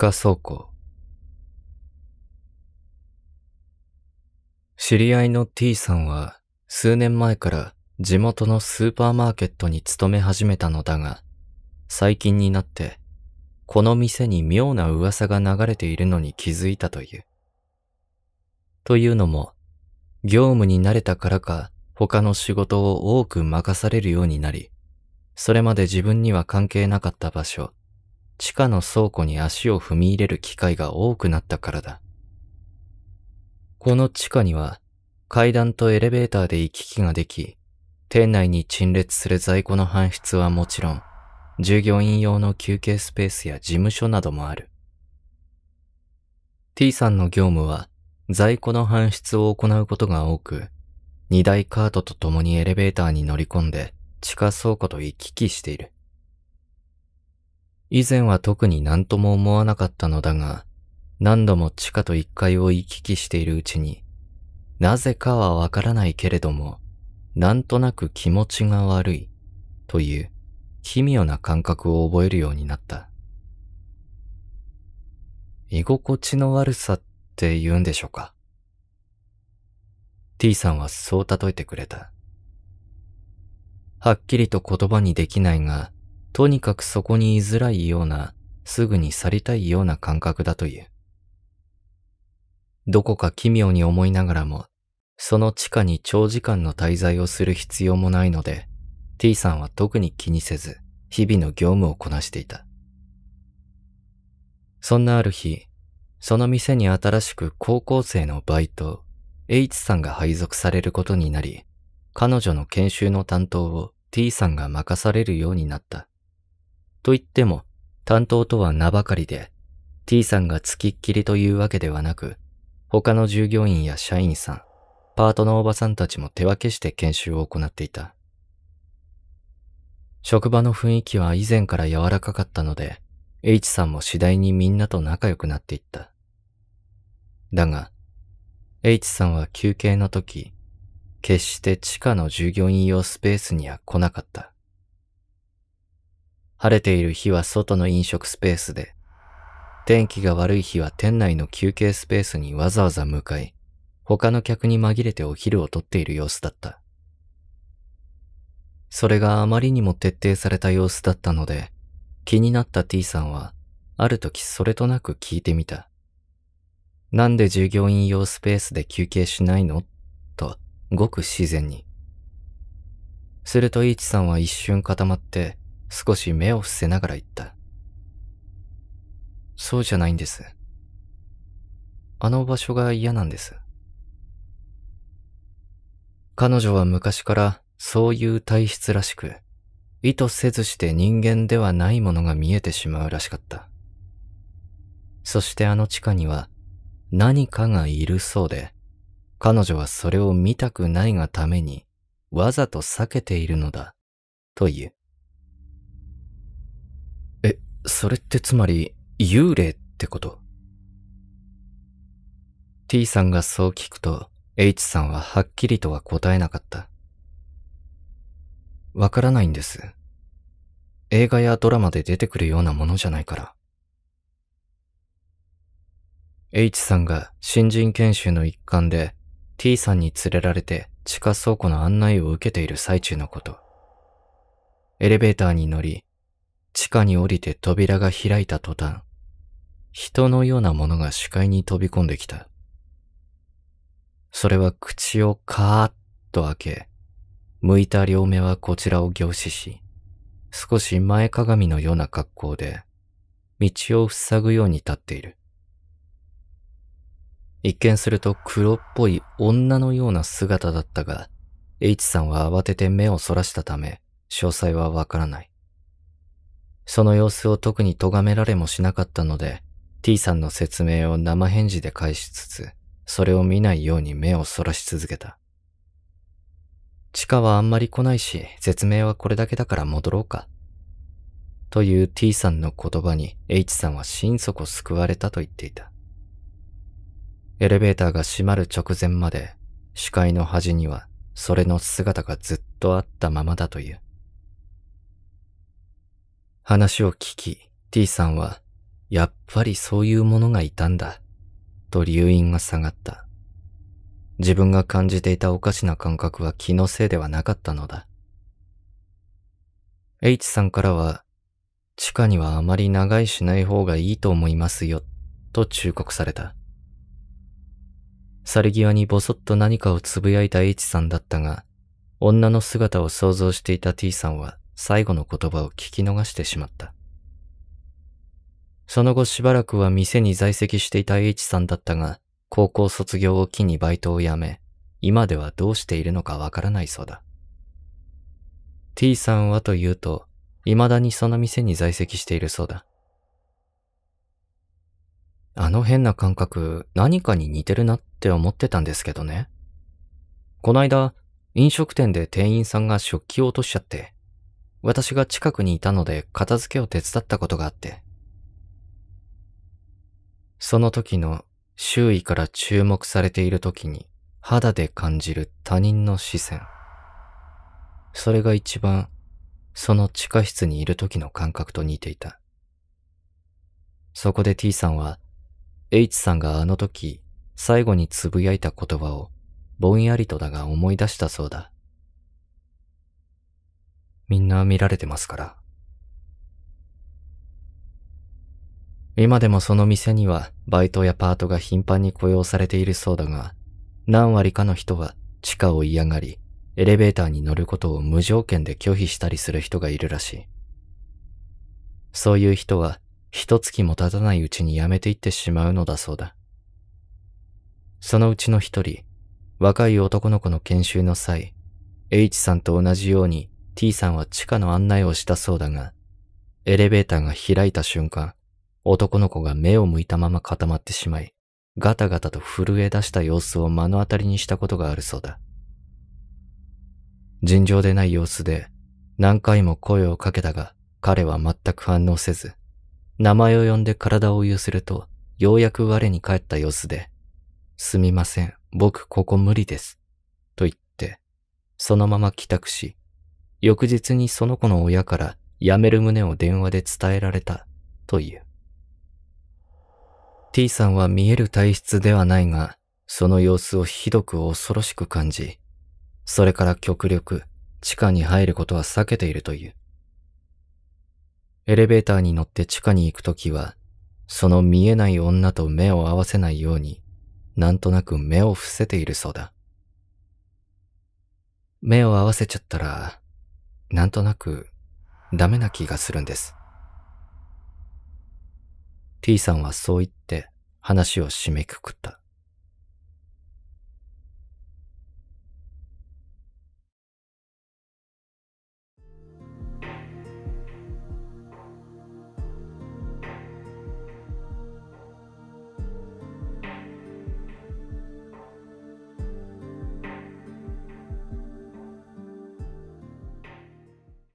下倉庫。知り合いの T さんは数年前から地元のスーパーマーケットに勤め始めたのだが、最近になってこの店に妙な噂が流れているのに気づいたという。というのも、業務に慣れたからか他の仕事を多く任されるようになり、それまで自分には関係なかった場所、地下の倉庫に足を踏み入れる機会が多くなったからだ。この地下には階段とエレベーターで行き来ができ、店内に陳列する在庫の搬出はもちろん、従業員用の休憩スペースや事務所などもある。T さんの業務は在庫の搬出を行うことが多く、2台カートと共にエレベーターに乗り込んで地下倉庫と行き来している。以前は特に何とも思わなかったのだが、何度も地下と1階を行き来しているうちに、なぜかはわからないけれども、なんとなく気持ちが悪い、という奇妙な感覚を覚えるようになった。居心地の悪さって言うんでしょうか。T さんはそう例えてくれた。はっきりと言葉にできないが、とにかくそこに居づらいような、すぐに去りたいような感覚だという。どこか奇妙に思いながらも、その地下に長時間の滞在をする必要もないので、T さんは特に気にせず、日々の業務をこなしていた。そんなある日、その店に新しく高校生のバイト、H さんが配属されることになり、彼女の研修の担当を T さんが任されるようになった。と言っても、担当とは名ばかりで、T さんが付きっきりというわけではなく、他の従業員や社員さん、パートのおばさんたちも手分けして研修を行っていた。職場の雰囲気は以前から柔らかかったので、H さんも次第にみんなと仲良くなっていった。だが、H さんは休憩の時、決して地下の従業員用スペースには来なかった。晴れている日は外の飲食スペースで、天気が悪い日は店内の休憩スペースにわざわざ向かい、他の客に紛れてお昼をとっている様子だった。それがあまりにも徹底された様子だったので、気になった T さんは、ある時それとなく聞いてみた。なんで従業員用スペースで休憩しないのと、ごく自然に。すると H さんは一瞬固まって、少し目を伏せながら言った。そうじゃないんです。あの場所が嫌なんです。彼女は昔からそういう体質らしく、意図せずして人間ではないものが見えてしまうらしかった。そしてあの地下には何かがいるそうで、彼女はそれを見たくないがためにわざと避けているのだ、という。それってつまり幽霊ってこと ?T さんがそう聞くと H さんははっきりとは答えなかった。わからないんです。映画やドラマで出てくるようなものじゃないから。H さんが新人研修の一環で T さんに連れられて地下倉庫の案内を受けている最中のこと。エレベーターに乗り、地下に降りて扉が開いた途端、人のようなものが視界に飛び込んできた。それは口をカーッと開け、向いた両目はこちらを凝視し、少し前かがみのような格好で、道を塞ぐように立っている。一見すると黒っぽい女のような姿だったが、H さんは慌てて目をそらしたため、詳細はわからない。その様子を特に咎められもしなかったので、T さんの説明を生返事で返しつつ、それを見ないように目をそらし続けた。地下はあんまり来ないし、説明はこれだけだから戻ろうか。という T さんの言葉に H さんは心底救われたと言っていた。エレベーターが閉まる直前まで視界の端にはそれの姿がずっとあったままだという。話を聞き、T さんは、やっぱりそういうものがいたんだ、と留飲が下がった。自分が感じていたおかしな感覚は気のせいではなかったのだ。H さんからは、地下にはあまり長居しない方がいいと思いますよ、と忠告された。去り際にぼそっと何かをつぶやいた H さんだったが、女の姿を想像していた T さんは、最後の言葉を聞き逃してしまった。その後しばらくは店に在籍していた H さんだったが、高校卒業を機にバイトを辞め、今ではどうしているのかわからないそうだ。T さんはというと、未だにその店に在籍しているそうだ。あの変な感覚、何かに似てるなって思ってたんですけどね。こないだ、飲食店で店員さんが食器を落としちゃって、私が近くにいたので片付けを手伝ったことがあって。その時の周囲から注目されている時に肌で感じる他人の視線。それが一番その地下室にいる時の感覚と似ていた。そこで T さんは H さんがあの時最後に呟いた言葉をぼんやりとだが思い出したそうだ。みんな見られてますから。今でもその店にはバイトやパートが頻繁に雇用されているそうだが、何割かの人は地下を嫌がり、エレベーターに乗ることを無条件で拒否したりする人がいるらしい。そういう人は一月も経たないうちに辞めていってしまうのだそうだ。そのうちの一人、若い男の子の研修の際、H さんと同じように T さんは地下の案内をしたそうだが、エレベーターが開いた瞬間、男の子が目を向いたまま固まってしまい、ガタガタと震え出した様子を目の当たりにしたことがあるそうだ。尋常でない様子で、何回も声をかけたが、彼は全く反応せず、名前を呼んで体を揺すると、ようやく我に返った様子で、すみません、僕ここ無理です、と言って、そのまま帰宅し、翌日にその子の親から辞める旨を電話で伝えられた、という。T さんは見える体質ではないが、その様子をひどく恐ろしく感じ、それから極力地下に入ることは避けているという。エレベーターに乗って地下に行くときは、その見えない女と目を合わせないように、なんとなく目を伏せているそうだ。目を合わせちゃったら、なんとなくダメな気がするんです。T さんはそう言って話を締めくくった。